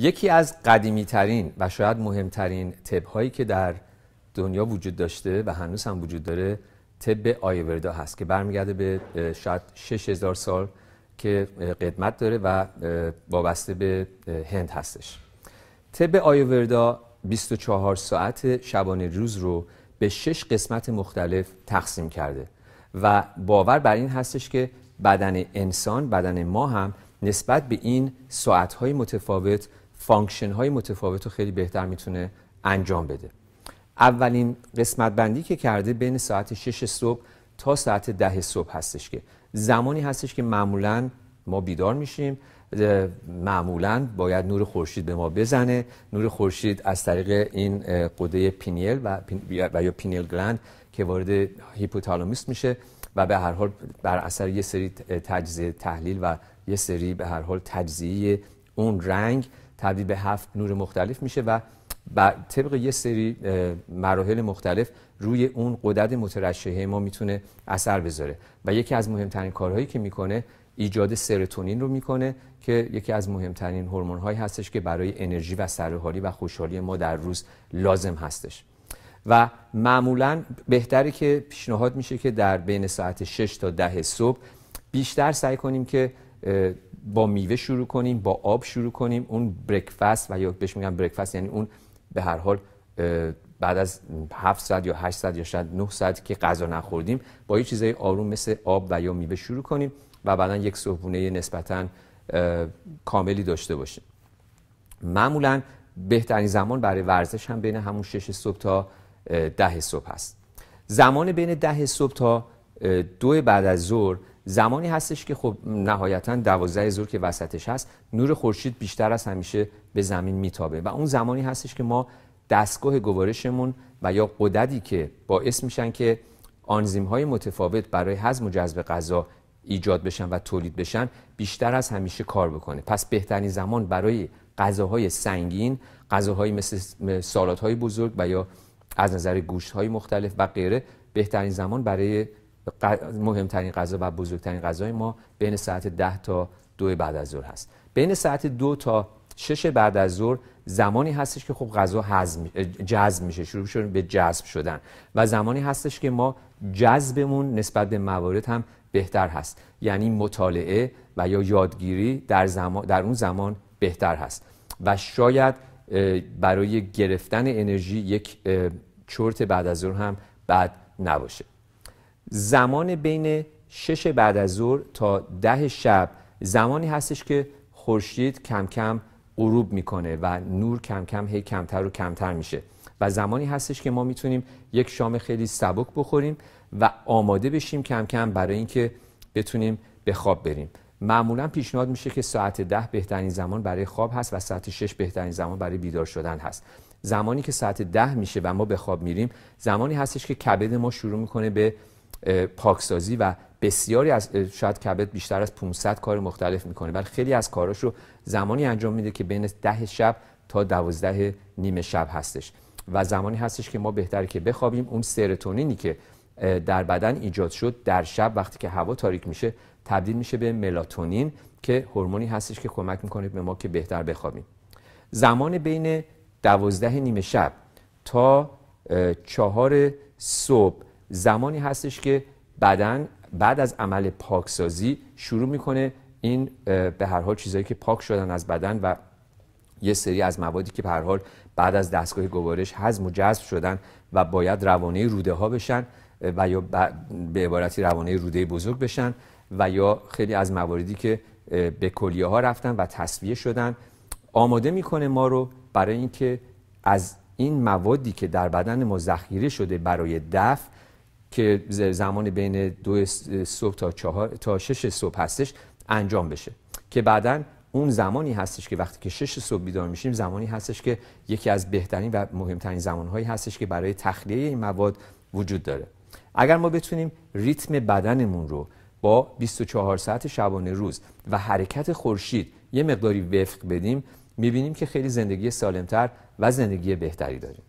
یکی از قدیمی ترین و شاید مهمترین تب هایی که در دنیا وجود داشته و هنوز هم وجود داره تب آیوردا هست که برمیگرده به شاید 6000 سال که قدمت داره و وابسته به هند هستش تب آیوردا 24 ساعت شبانه روز رو به 6 قسمت مختلف تقسیم کرده و باور بر این هستش که بدن انسان بدن ما هم نسبت به این های متفاوت فانکشن های متفاوت رو خیلی بهتر میتونه انجام بده اولین قسمت بندی که کرده بین ساعت 6 صبح تا ساعت 10 صبح هستش که زمانی هستش که معمولا ما بیدار میشیم معمولا باید نور خورشید به ما بزنه نور خورشید از طریق این قده پینیل و, و یا پینیل گلند که وارد هیپوتالاموس میشه و به هر حال بر اثر یه سری تجزیه تحلیل و یه سری به هر حال تجزیه اون رنگ تبدیل به هفت نور مختلف میشه و طبق یه سری مراحل مختلف روی اون قدرت مترشحه ما میتونه اثر بذاره و یکی از مهمترین کارهایی که میکنه ایجاد سرتونین رو میکنه که یکی از مهمترین هورمون هایی هستش که برای انرژی و سرحالی و خوشحالی ما در روز لازم هستش و معمولا بهتره که پیشنهاد میشه که در بین ساعت 6 تا 10 صبح بیشتر سعی کنیم که با میوه شروع کنیم با آب شروع کنیم اون بریکفست و یا بهش میگن برکفست یعنی اون به هر حال بعد از 7 یا 8 یا شاید 9 که غذا نخوردیم با یه چیزای آروم مثل آب و یا میوه شروع کنیم و بعدا یک صبحونه نسبتا کاملی داشته باشیم معمولا بهترین زمان برای ورزش هم بین همون 6 صبح تا 10 صبح هست زمان بین 10 صبح تا دو بعد از ظهر زمانی هستش که خب نهایتا دوازده زور که وسطش هست نور خورشید بیشتر از همیشه به زمین میتابه و اون زمانی هستش که ما دستگاه گوارشمون و یا قددی که باعث میشن که آنزیم های متفاوت برای هضم و جذب غذا ایجاد بشن و تولید بشن بیشتر از همیشه کار بکنه پس بهترین زمان برای غذاهای سنگین غذاهای مثل سالات های بزرگ و یا از نظر گوشت های مختلف و غیره بهترین زمان برای مهمترین غذا و بزرگترین غذای ما بین ساعت 10 تا دو بعد از ظهر هست بین ساعت دو تا شش بعد از ظهر زمانی هستش که خب غذا هضم جذب میشه شروع شده به جذب شدن و زمانی هستش که ما جذبمون نسبت به موارد هم بهتر هست یعنی مطالعه و یا یادگیری در, در اون زمان بهتر هست و شاید برای گرفتن انرژی یک چرت بعد از ظهر هم بد نباشه زمان بین شش بعد از ظهر تا ده شب زمانی هستش که خورشید کم کم غروب میکنه و نور کم کم هی کمتر و کمتر میشه و زمانی هستش که ما میتونیم یک شام خیلی سبک بخوریم و آماده بشیم کم کم برای اینکه بتونیم به خواب بریم معمولا پیشنهاد میشه که ساعت ده بهترین زمان برای خواب هست و ساعت شش بهترین زمان برای بیدار شدن هست زمانی که ساعت ده میشه و ما به خواب میریم زمانی هستش که کبد ما شروع میکنه به پاکسازی و بسیاری از شاید کبد بیشتر از 500 کار مختلف میکنه ولی خیلی از کاراش رو زمانی انجام میده که بین ده شب تا دوازده نیمه شب هستش و زمانی هستش که ما بهتر که بخوابیم اون سرتونینی که در بدن ایجاد شد در شب وقتی که هوا تاریک میشه تبدیل میشه به ملاتونین که هورمونی هستش که کمک میکنه به ما که بهتر بخوابیم زمان بین دوازده نیمه شب تا چهار صبح زمانی هستش که بدن بعد از عمل پاکسازی شروع میکنه این به هر حال چیزهایی که پاک شدن از بدن و یه سری از موادی که به هر حال بعد از دستگاه گوارش هضم و جذب شدن و باید روانه روده ها بشن و یا به عبارتی روانه روده بزرگ بشن و یا خیلی از مواردی که به کلیه ها رفتن و تصویه شدن آماده میکنه ما رو برای اینکه از این موادی که در بدن ما ذخیره شده برای دفع که زمان بین دو صبح تا, چهار، تا شش صبح هستش انجام بشه که بعدا اون زمانی هستش که وقتی که شش صبح بیدار میشیم زمانی هستش که یکی از بهترین و مهمترین زمانهایی هستش که برای تخلیه این مواد وجود داره اگر ما بتونیم ریتم بدنمون رو با 24 ساعت شبانه روز و حرکت خورشید یه مقداری وفق بدیم میبینیم که خیلی زندگی سالمتر و زندگی بهتری داریم